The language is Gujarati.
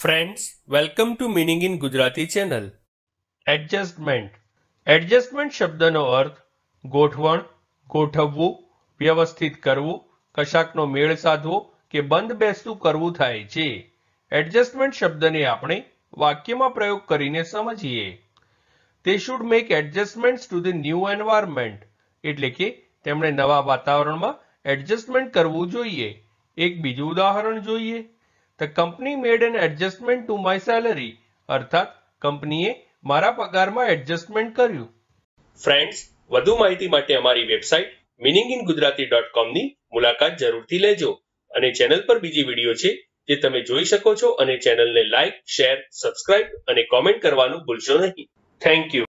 friends welcome to meaning in Gujarati channel adjustment adjustment શબ્દનો અર્થ ગોઠવણ ગોઠવવું વ્યવસ્થિત કરવું કશાકનો મેળ સાધવો કે બંધ બેસતું કરવું થાય છે એડજસ્ટમેન્ટ શબ્દને આપણે વાક્યમાં પ્રયોગ કરીને સમજીએ તે should make adjustments to the new environment એટલે કે તેમણે નવા વાતાવરણમાં એડજસ્ટમેન્ટ કરવું જોઈએ એક બીજું ઉદાહરણ જોઈએ the company made an adjustment to my salary અર્થાત કંપનીએ મારા પગારમાં એડજસ્ટમેન્ટ કર્યું ફ્રેન્ડ્સ વધુ માહિતી માટે અમારી website meaning in Gujarati dot કોમની મુલાકાત જરૂરથી લેજો અને ચેનલ પર બીજી વિડીયો છે જે તમે જોઈ શકો છો અને ચેનલને લાઇક શેર સબસ્ક્રાઇબ અને કોમેન્ટ કરવાનું ભૂલશો નહીં થેન્ક યુ